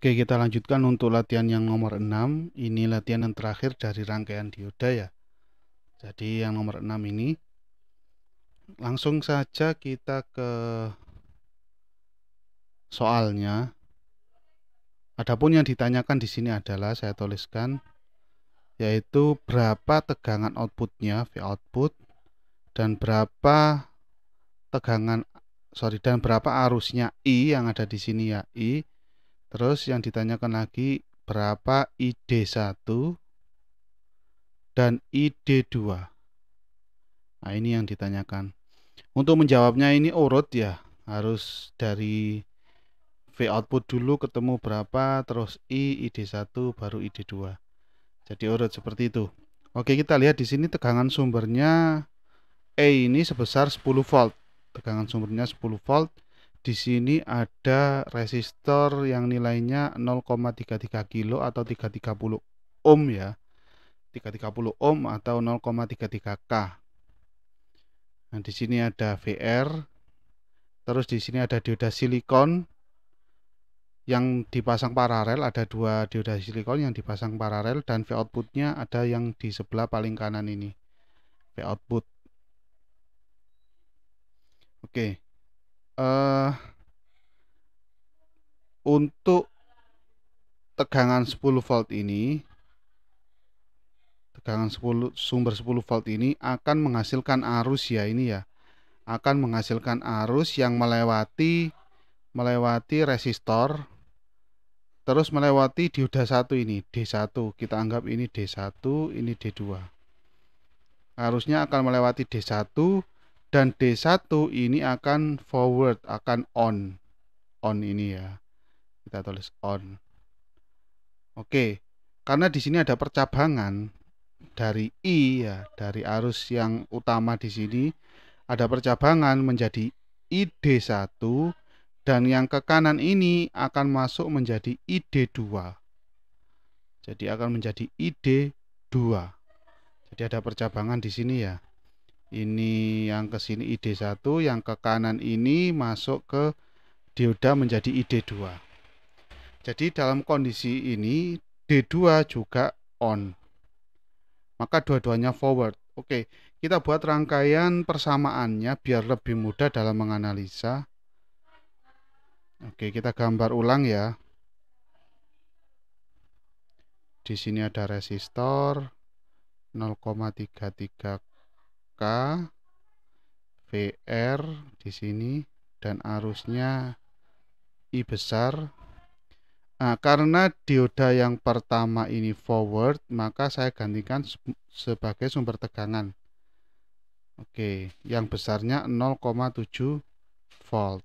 Oke, kita lanjutkan untuk latihan yang nomor 6. Ini latihan yang terakhir dari rangkaian dioda ya. Jadi yang nomor 6 ini langsung saja kita ke soalnya. Adapun yang ditanyakan di sini adalah saya tuliskan yaitu berapa tegangan outputnya V output dan berapa tegangan sorry dan berapa arusnya I yang ada di sini ya I Terus yang ditanyakan lagi berapa ID1 dan ID2. Nah, ini yang ditanyakan. Untuk menjawabnya ini urut ya, harus dari V output dulu ketemu berapa, terus I, ID1 baru ID2. Jadi urut seperti itu. Oke, kita lihat di sini tegangan sumbernya E ini sebesar 10 volt. Tegangan sumbernya 10 volt di sini ada resistor yang nilainya 0,33 kilo atau 330 ohm ya 330 ohm atau 0,33 k nah di sini ada VR terus di sini ada dioda silikon yang dipasang paralel ada dua dioda silikon yang dipasang paralel dan V outputnya ada yang di sebelah paling kanan ini V output oke okay uh, untuk tegangan 10 volt ini tegangan 10 sumber 10 volt ini akan menghasilkan arus ya ini ya akan menghasilkan arus yang melewati melewati resistor terus melewati dioda satu ini D1 kita anggap ini D1 ini D2 arusnya akan melewati D1 dan D1 ini akan forward, akan on. On ini ya. Kita tulis on. Oke. Karena di sini ada percabangan dari I ya, dari arus yang utama di sini ada percabangan menjadi ID1 dan yang ke kanan ini akan masuk menjadi ID2. Jadi akan menjadi ID2. Jadi ada percabangan di sini ya ini yang ke sini ID1 yang ke kanan ini masuk ke dioda menjadi ID2 jadi dalam kondisi ini D2 juga on maka dua-duanya forward Oke kita buat rangkaian persamaannya biar lebih mudah dalam menganalisa Oke kita gambar ulang ya di sini ada resistor 0,33 K VR di sini dan arusnya I besar Nah, karena dioda yang pertama ini forward, maka saya gantikan sebagai sumber tegangan. Oke, yang besarnya 0,7 volt.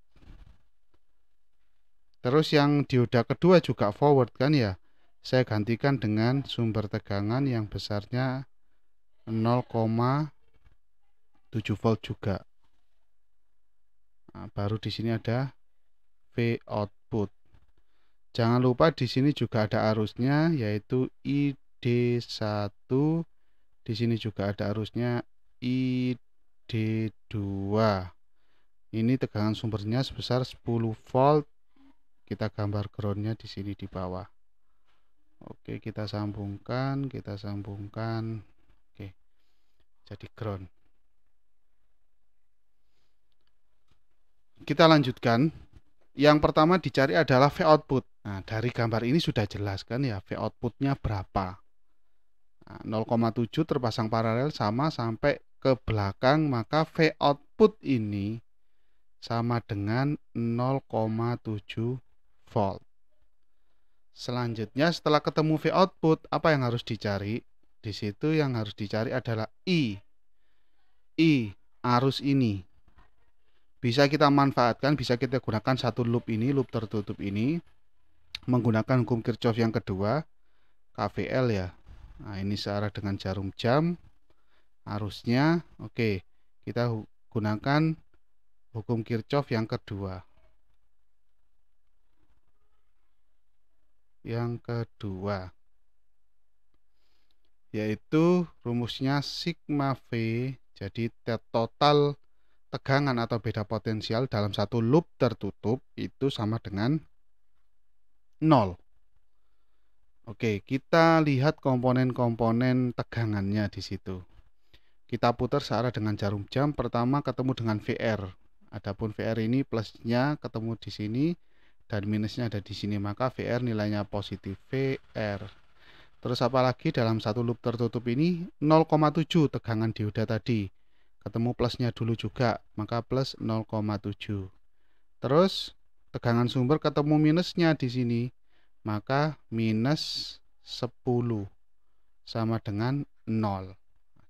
Terus yang dioda kedua juga forward kan ya. Saya gantikan dengan sumber tegangan yang besarnya 7 volt juga nah, baru di sini ada V output jangan lupa di sini juga ada arusnya yaitu ID1 di sini juga ada arusnya ID2 ini tegangan sumbernya sebesar 10 volt kita gambar groundnya di sini di bawah Oke, kita sambungkan, kita sambungkan. Oke. Jadi ground. kita lanjutkan. Yang pertama dicari adalah V output. Nah, dari gambar ini sudah jelaskan ya V outputnya berapa. 0,7 nah, terpasang paralel sama sampai ke belakang maka V output ini sama dengan 0,7 volt. Selanjutnya setelah ketemu V output apa yang harus dicari? Di situ yang harus dicari adalah I. I arus ini bisa kita manfaatkan, bisa kita gunakan satu loop ini, loop tertutup ini menggunakan hukum Kirchhoff yang kedua KVL ya. Nah, ini searah dengan jarum jam arusnya. Oke, kita gunakan hukum Kirchhoff yang kedua. Yang kedua yaitu rumusnya sigma V jadi total tegangan atau beda potensial dalam satu loop tertutup itu sama dengan 0. Oke, kita lihat komponen-komponen tegangannya di situ. Kita putar searah dengan jarum jam, pertama ketemu dengan VR. Adapun VR ini plusnya ketemu di sini dan minusnya ada di sini, maka VR nilainya positif VR. Terus apalagi dalam satu loop tertutup ini 0,7 tegangan dioda tadi ketemu plusnya dulu juga maka plus 0,7 terus tegangan sumber ketemu minusnya di sini maka minus 10 sama dengan 0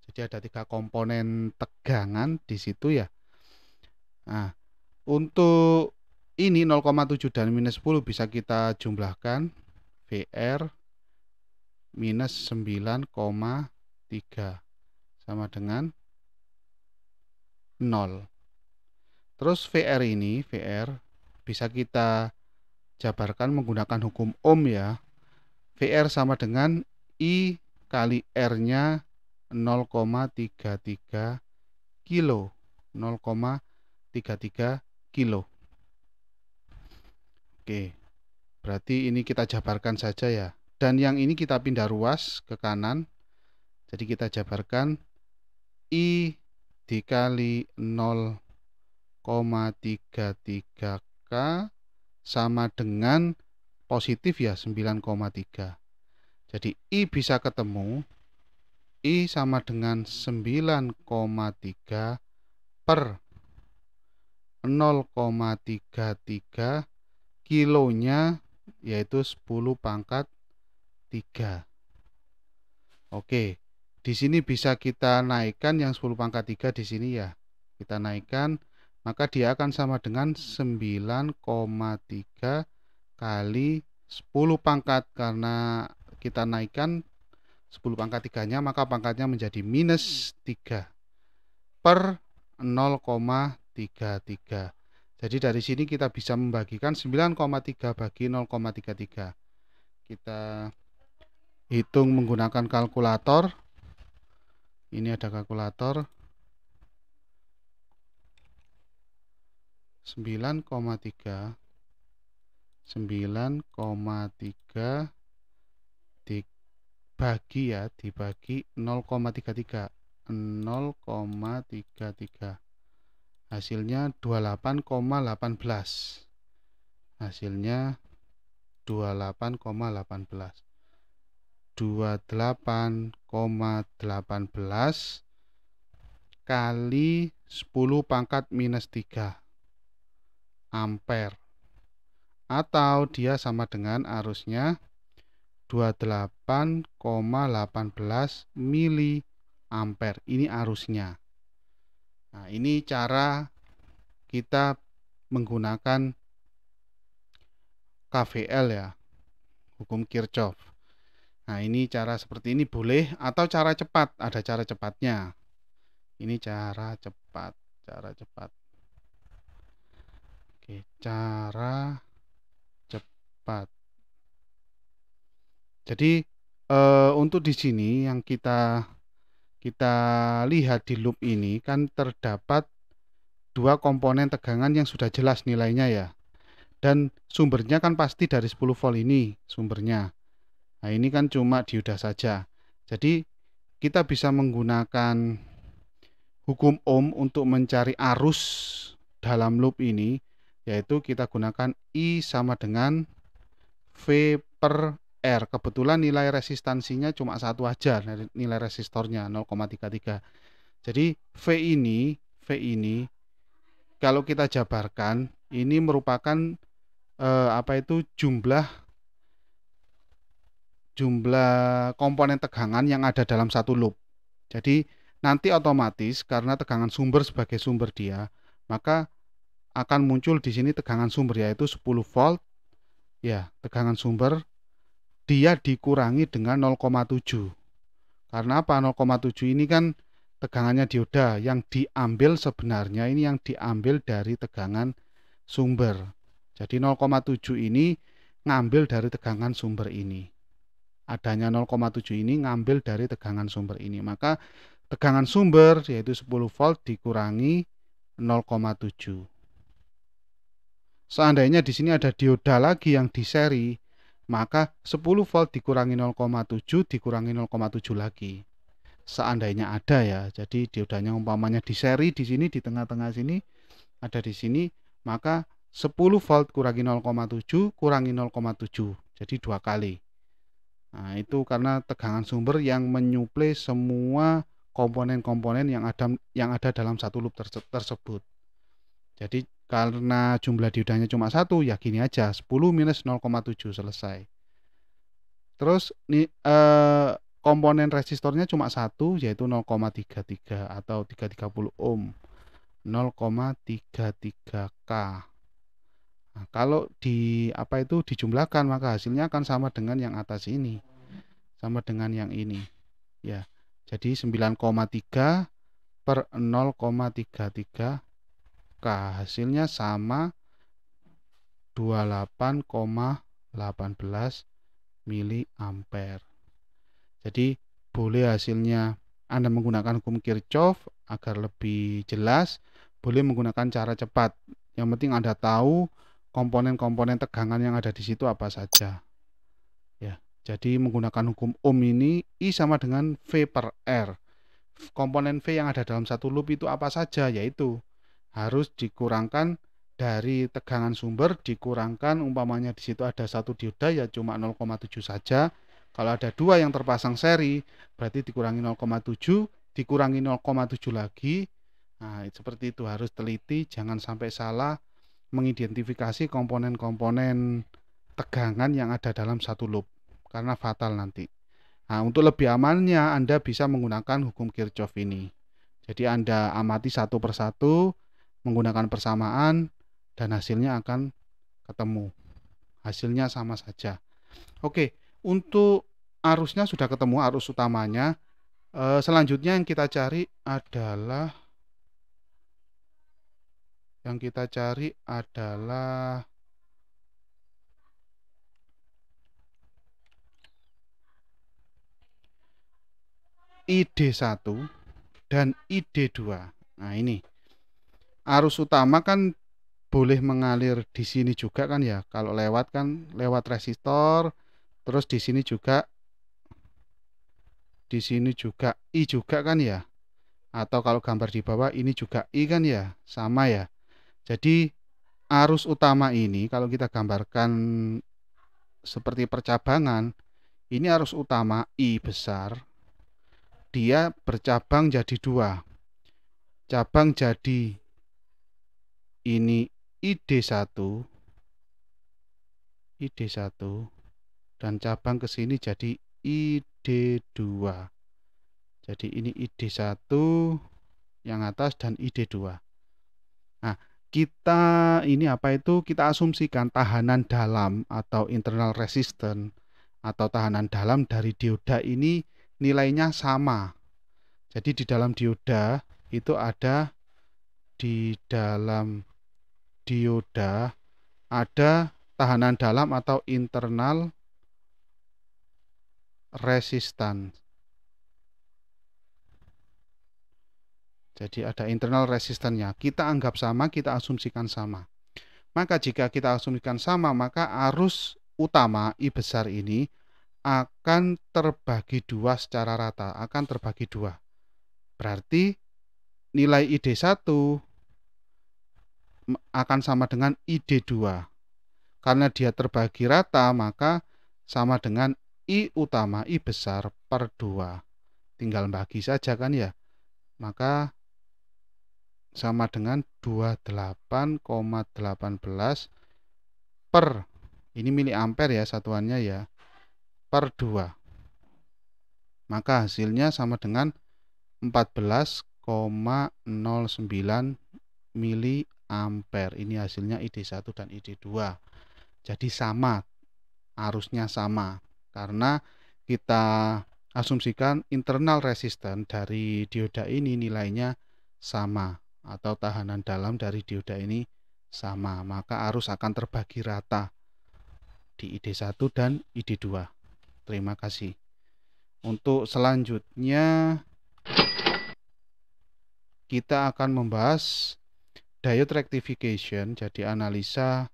jadi ada tiga komponen tegangan di situ ya nah untuk ini 0,7 dan minus 10 bisa kita jumlahkan VR minus 9,3 sama dengan 0. Terus VR ini, VR bisa kita jabarkan menggunakan hukum ohm ya. VR sama dengan I kali R-nya 0,33 kilo. 0,33 kilo. Oke, berarti ini kita jabarkan saja ya. Dan yang ini kita pindah ruas ke kanan. Jadi kita jabarkan I dikali 0,33K sama dengan positif ya 9,3 jadi I bisa ketemu I sama dengan 9,3 per 0,33 kilonya yaitu 10 pangkat 3 Oke di sini bisa kita naikkan yang 10 pangkat 3 di sini ya kita naikkan maka dia akan sama dengan 9,3 kali 10 pangkat karena kita naikkan 10 pangkat 3 nya maka pangkatnya menjadi minus 3 per 0,33 jadi dari sini kita bisa membagikan 9,3 bagi 0,33 kita hitung menggunakan kalkulator ini ada kalkulator 9,3 9,3 dibagi ya dibagi 0,33 0,33 hasilnya 28,18 hasilnya 28,18 28,18 kali 10 pangkat minus 3 ampere atau dia sama dengan arusnya 28,18 mili ampere ini arusnya nah ini cara kita menggunakan KVL ya hukum Kirchhoff Nah, ini cara seperti ini boleh atau cara cepat, ada cara cepatnya. Ini cara cepat, cara cepat. Oke, cara cepat. Jadi e, untuk di sini yang kita kita lihat di loop ini kan terdapat dua komponen tegangan yang sudah jelas nilainya ya. Dan sumbernya kan pasti dari 10 volt ini sumbernya. Nah ini kan cuma dioda saja. Jadi kita bisa menggunakan hukum ohm untuk mencari arus dalam loop ini yaitu kita gunakan I sama dengan V per R. Kebetulan nilai resistansinya cuma satu aja nilai resistornya 0,33. Jadi V ini V ini kalau kita jabarkan ini merupakan eh, apa itu jumlah jumlah komponen tegangan yang ada dalam satu loop. Jadi nanti otomatis karena tegangan sumber sebagai sumber dia, maka akan muncul di sini tegangan sumber yaitu 10 volt. Ya, tegangan sumber dia dikurangi dengan 0,7. Karena apa? 0,7 ini kan tegangannya dioda yang diambil sebenarnya ini yang diambil dari tegangan sumber. Jadi 0,7 ini ngambil dari tegangan sumber ini adanya 0,7 ini ngambil dari tegangan sumber ini. Maka tegangan sumber yaitu 10 volt dikurangi 0,7. Seandainya di sini ada dioda lagi yang di seri, maka 10 volt dikurangi 0,7 dikurangi 0,7 lagi. Seandainya ada ya, jadi diodanya umpamanya di seri di sini di tengah-tengah sini ada di sini, maka 10 volt kurangi 0,7 kurangi 0,7 jadi dua kali Nah, itu karena tegangan sumber yang menyuplai semua komponen-komponen yang ada yang ada dalam satu loop terse tersebut. Jadi karena jumlah diodanya cuma satu, ya gini aja, 10 minus 0,7 selesai. Terus ini eh, komponen resistornya cuma satu, yaitu 0,33 atau 330 ohm, 0,33 k. Nah, kalau di apa itu dijumlahkan maka hasilnya akan sama dengan yang atas ini. Sama dengan yang ini. Ya. Jadi 9,3 per 0,33 K hasilnya sama 28,18 mili ampere. Jadi boleh hasilnya Anda menggunakan hukum Kirchhoff agar lebih jelas, boleh menggunakan cara cepat. Yang penting Anda tahu komponen-komponen tegangan yang ada di situ apa saja. Ya, jadi menggunakan hukum ohm ini I sama dengan V per R. Komponen V yang ada dalam satu loop itu apa saja yaitu harus dikurangkan dari tegangan sumber dikurangkan umpamanya di situ ada satu dioda ya cuma 0,7 saja. Kalau ada dua yang terpasang seri berarti dikurangi 0,7 dikurangi 0,7 lagi. Nah, seperti itu harus teliti jangan sampai salah mengidentifikasi komponen-komponen tegangan yang ada dalam satu loop karena fatal nanti. Nah, untuk lebih amannya Anda bisa menggunakan hukum Kirchhoff ini. Jadi Anda amati satu persatu menggunakan persamaan dan hasilnya akan ketemu. Hasilnya sama saja. Oke, untuk arusnya sudah ketemu arus utamanya. Eh, selanjutnya yang kita cari adalah yang kita cari adalah ID1 dan ID2. Nah, ini. Arus utama kan boleh mengalir di sini juga kan ya. Kalau lewat kan lewat resistor, terus di sini juga di sini juga I juga kan ya. Atau kalau gambar di bawah ini juga I kan ya, sama ya. Jadi arus utama ini kalau kita gambarkan seperti percabangan, ini arus utama I besar, dia bercabang jadi dua. Cabang jadi ini ID1, ID1, dan cabang ke sini jadi ID2. Jadi ini ID1 yang atas dan ID2 kita ini apa itu kita asumsikan tahanan dalam atau internal resistance atau tahanan dalam dari dioda ini nilainya sama. Jadi di dalam dioda itu ada di dalam dioda ada tahanan dalam atau internal resistance. Jadi ada internal resistannya. Kita anggap sama, kita asumsikan sama. Maka jika kita asumsikan sama, maka arus utama I besar ini akan terbagi dua secara rata, akan terbagi dua. Berarti nilai ID1 akan sama dengan ID2 karena dia terbagi rata maka sama dengan I utama I besar per 2 tinggal bagi saja kan ya maka sama dengan 28,18 per ini mili ampere ya satuannya ya per 2 maka hasilnya sama dengan 14,09 mili ampere ini hasilnya ID1 dan ID2 jadi sama arusnya sama karena kita asumsikan internal resisten dari dioda ini nilainya sama atau tahanan dalam dari dioda ini sama, maka arus akan terbagi rata di ID1 dan ID2. Terima kasih. Untuk selanjutnya kita akan membahas diode rectification, jadi analisa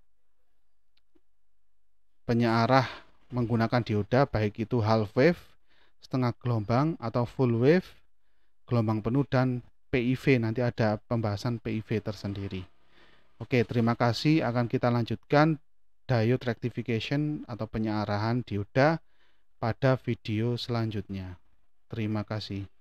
penyearah menggunakan dioda baik itu half wave, setengah gelombang atau full wave, gelombang penuh dan PIV nanti ada pembahasan PIV tersendiri oke terima kasih akan kita lanjutkan diode rectification atau penyarahan dioda pada video selanjutnya terima kasih